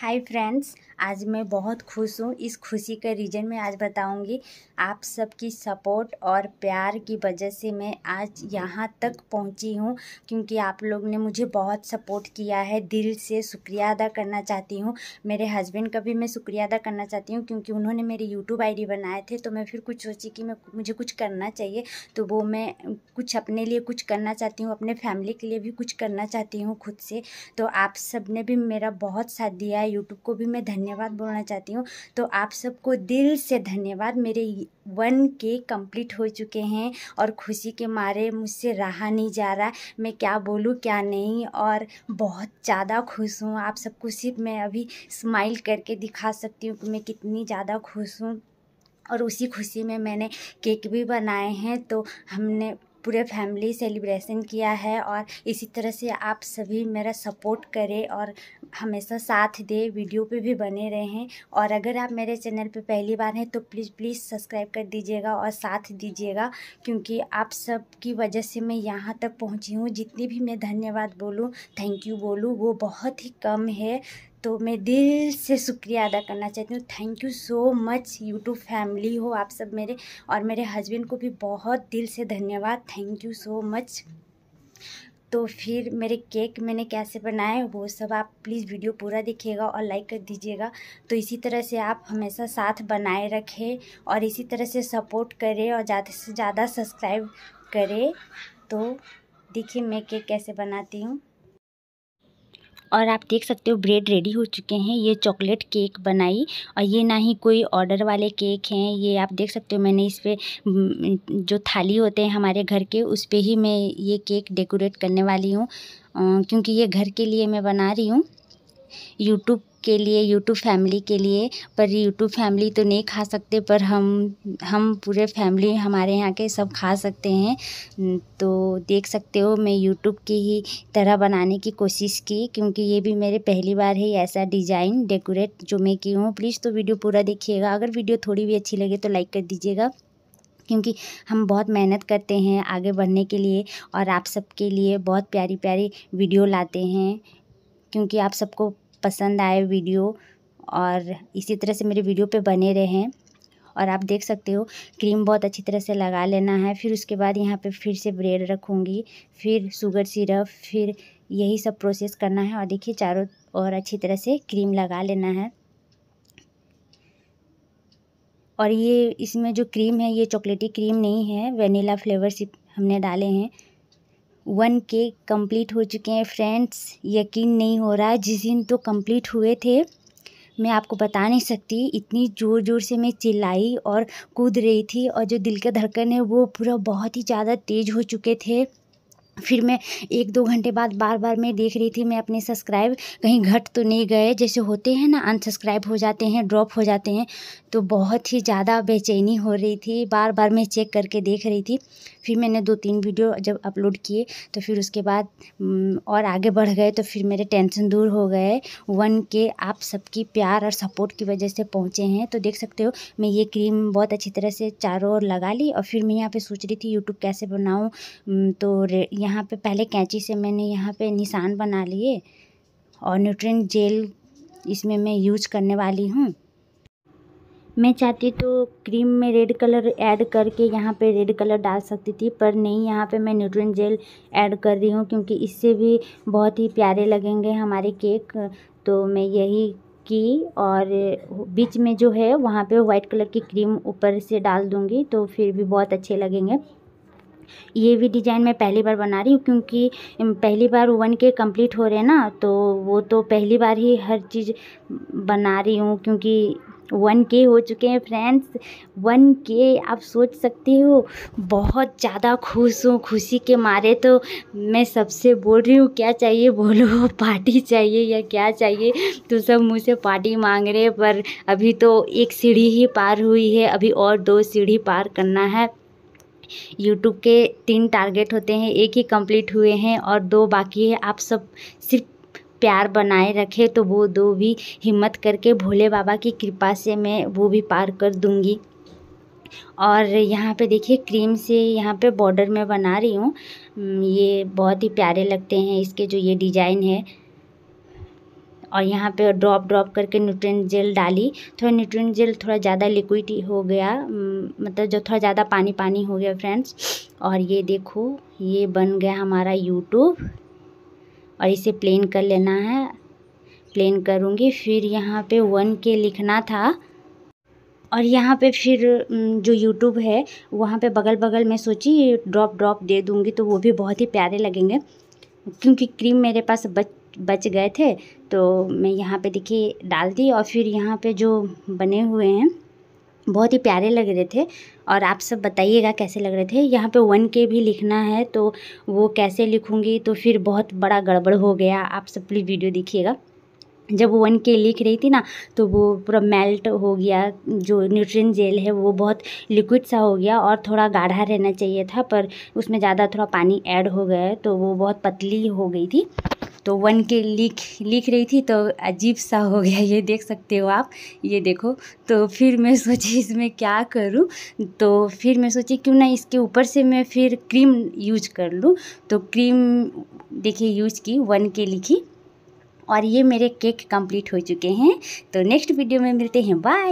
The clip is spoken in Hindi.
हाय फ्रेंड्स आज मैं बहुत खुश हूँ इस खुशी का रीज़न मैं आज बताऊँगी आप सबकी सपोर्ट और प्यार की वजह से मैं आज यहाँ तक पहुँची हूँ क्योंकि आप लोग ने मुझे बहुत सपोर्ट किया है दिल से शुक्रिया अदा करना चाहती हूँ मेरे हस्बैंड का भी मैं शुक्रिया अदा करना चाहती हूँ क्योंकि उन्होंने मेरे यूट्यूब आई बनाए थे तो मैं फिर कुछ सोची कि मैं मुझे कुछ करना चाहिए तो वो मैं कुछ अपने लिए कुछ करना चाहती हूँ अपने फैमिली के लिए भी कुछ करना चाहती हूँ खुद से तो आप सब ने भी मेरा बहुत साथ दिया यूट्यूब को भी मैं धन्यवाद बोलना चाहती हूँ तो आप सबको दिल से धन्यवाद मेरे वन के कंप्लीट हो चुके हैं और खुशी के मारे मुझसे रहा नहीं जा रहा मैं क्या बोलूँ क्या नहीं और बहुत ज़्यादा खुश हूँ आप सबको सिर्फ मैं अभी स्माइल करके दिखा सकती हूँ कि मैं कितनी ज़्यादा खुश हूँ और उसी खुशी में मैंने केक भी बनाए हैं तो हमने पूरे फैमिली सेलिब्रेशन किया है और इसी तरह से आप सभी मेरा सपोर्ट करें और हमेशा साथ दे वीडियो पे भी बने रहें और अगर आप मेरे चैनल पे पहली बार हैं तो प्लीज़ प्लीज़ सब्सक्राइब कर दीजिएगा और साथ दीजिएगा क्योंकि आप सब की वजह से मैं यहाँ तक पहुँची हूँ जितनी भी मैं धन्यवाद बोलूँ थैंक यू बोलूँ वो बहुत ही कम है तो मैं दिल से शुक्रिया अदा करना चाहती हूँ thank you so much YouTube family हो आप सब मेरे और मेरे हस्बैंड को भी बहुत दिल से धन्यवाद थैंक यू सो मच तो फिर मेरे केक मैंने कैसे बनाए वो सब आप प्लीज़ वीडियो पूरा देखिएगा और लाइक कर दीजिएगा तो इसी तरह से आप हमेशा साथ बनाए रखें और इसी तरह से सपोर्ट करें और ज़्यादा से ज़्यादा सब्सक्राइब करें तो देखिए मैं केक कैसे बनाती हूँ और आप देख सकते हो ब्रेड रेडी हो चुके हैं ये चॉकलेट केक बनाई और ये ना ही कोई ऑर्डर वाले केक हैं ये आप देख सकते हो मैंने इस पर हम्म, जो थाली होते हैं हमारे घर के उस पर ही मैं ये केक डेकोरेट करने वाली हूँ क्योंकि ये घर के लिए मैं बना रही हूँ यूट्यूब के लिए यूट्यूब फैमिली के लिए पर यूट्यूब फैमिली तो नहीं खा सकते पर हम हम पूरे फैमिली हमारे यहाँ के सब खा सकते हैं हम्म, तो देख सकते हो मैं यूट्यूब की ही तरह बनाने की कोशिश की क्योंकि ये भी मेरे पहली बार है ऐसा डिज़ाइन डेकोरेट जो मैं की हूँ प्लीज़ तो वीडियो पूरा देखिएगा अगर वीडियो थोड़ी भी अच्छी लगे तो लाइक कर दीजिएगा क्योंकि हम बहुत मेहनत करते हैं आगे बढ़ने के लिए और आप सबके लिए बहुत प्यारी प्यारी वीडियो लाते हैं क्योंकि आप सबको पसंद आए वीडियो और इसी तरह से मेरे वीडियो पे बने रहें और आप देख सकते हो क्रीम बहुत अच्छी तरह से लगा लेना है फिर उसके बाद यहाँ पे फिर से ब्रेड रखूँगी फिर शुगर सिरप फिर यही सब प्रोसेस करना है और देखिए चारों और अच्छी तरह से क्रीम लगा लेना है और ये इसमें जो क्रीम है ये चॉकलेटी क्रीम नहीं है वेनीला फ्लेवर सिर्फ हमने डाले हैं वन के कंप्लीट हो चुके हैं फ्रेंड्स यकीन नहीं हो रहा है जिस दिन तो कंप्लीट हुए थे मैं आपको बता नहीं सकती इतनी ज़ोर ज़ोर से मैं चिल्लाई और कूद रही थी और जो दिल का धड़कन है वो पूरा बहुत ही ज़्यादा तेज़ हो चुके थे फिर मैं एक दो घंटे बाद बार बार मैं देख रही थी मैं अपने सब्सक्राइब कहीं घट तो नहीं गए जैसे होते हैं ना अनसब्सक्राइब हो जाते हैं ड्रॉप हो जाते हैं तो बहुत ही ज़्यादा बेचैनी हो रही थी बार बार मैं चेक करके देख रही थी फिर मैंने दो तीन वीडियो जब अपलोड किए तो फिर उसके बाद और आगे बढ़ गए तो फिर मेरे टेंशन दूर हो गए वन के आप सबकी प्यार और सपोर्ट की वजह से पहुँचे हैं तो देख सकते हो मैं ये क्रीम बहुत अच्छी तरह से चारों ओर लगा ली और फिर मैं यहाँ पर सोच रही थी यूट्यूब कैसे बनाऊँ तो यहाँ पे पहले कैंची से मैंने यहाँ पे निशान बना लिए और न्यूट्रन जेल इसमें मैं यूज करने वाली हूँ मैं चाहती तो क्रीम में रेड कलर ऐड करके यहाँ पे रेड कलर डाल सकती थी पर नहीं यहाँ पे मैं न्यूट्रन जेल ऐड कर रही हूँ क्योंकि इससे भी बहुत ही प्यारे लगेंगे हमारे केक तो मैं यही की और बीच में जो है वहाँ पे वाइट कलर की क्रीम ऊपर से डाल दूँगी तो फिर भी बहुत अच्छे लगेंगे ये भी डिज़ाइन मैं पहली बार बना रही हूँ क्योंकि पहली बार वन के कंप्लीट हो रहे हैं ना तो वो तो पहली बार ही हर चीज़ बना रही हूँ क्योंकि वन के हो चुके हैं फ्रेंड्स वन के आप सोच सकते हो बहुत ज़्यादा खुश हूँ खुशी के मारे तो मैं सबसे बोल रही हूँ क्या चाहिए बोलो पार्टी चाहिए या क्या चाहिए तो सब मुझसे पार्टी मांग रहे पर अभी तो एक सीढ़ी ही पार हुई है अभी और दो सीढ़ी पार करना है यूट्यूब के तीन टारगेट होते हैं एक ही कंप्लीट हुए हैं और दो बाकी है आप सब सिर्फ प्यार बनाए रखे तो वो दो भी हिम्मत करके भोले बाबा की कृपा से मैं वो भी पार कर दूंगी और यहाँ पे देखिए क्रीम से यहाँ पे बॉर्डर में बना रही हूँ हम्म, ये बहुत ही प्यारे लगते हैं इसके जो ये डिज़ाइन है और यहाँ पे ड्रॉप ड्रॉप करके न्यूट्रिएंट जेल डाली थोड़ा न्यूट्रिएंट जेल थोड़ा ज़्यादा लिक्विड हो गया मतलब जो थोड़ा ज़्यादा पानी पानी हो गया फ्रेंड्स और ये देखो ये बन गया हमारा यूट्यूब और इसे प्लेन कर लेना है प्लेन करूँगी फिर यहाँ पे वन के लिखना था और यहाँ पे फिर जो यूट्यूब है वहाँ पे बगल बगल में सोची ड्रॉप ड्रॉप दे दूँगी तो वो भी बहुत ही प्यारे लगेंगे क्योंकि क्रीम मेरे पास बच बच गए थे तो मैं यहाँ पे देखिए डाल दी और फिर यहाँ पे जो बने हुए हैं बहुत ही प्यारे लग रहे थे और आप सब बताइएगा कैसे लग रहे थे यहाँ पे वन के भी लिखना है तो वो कैसे लिखूँगी तो फिर बहुत बड़ा गड़बड़ हो गया आप सब प्लीज़ वीडियो देखिएगा जब वन के लिख रही थी ना तो वो पूरा मेल्ट हो गया जो न्यूट्रिन जेल है वो बहुत लिक्विड सा हो गया और थोड़ा गाढ़ा रहना चाहिए था पर उसमें ज़्यादा थोड़ा पानी ऐड हो गया तो वो बहुत पतली हो गई थी तो वन के लिख लिख रही थी तो अजीब सा हो गया ये देख सकते हो आप ये देखो तो फिर मैं सोची इसमें क्या करूँ तो फिर मैं सोची क्यों ना इसके ऊपर से मैं फिर क्रीम यूज कर लूँ तो क्रीम देखिए यूज की वन के लिखी और ये मेरे केक कंप्लीट हो चुके हैं तो नेक्स्ट वीडियो में मिलते हैं बाय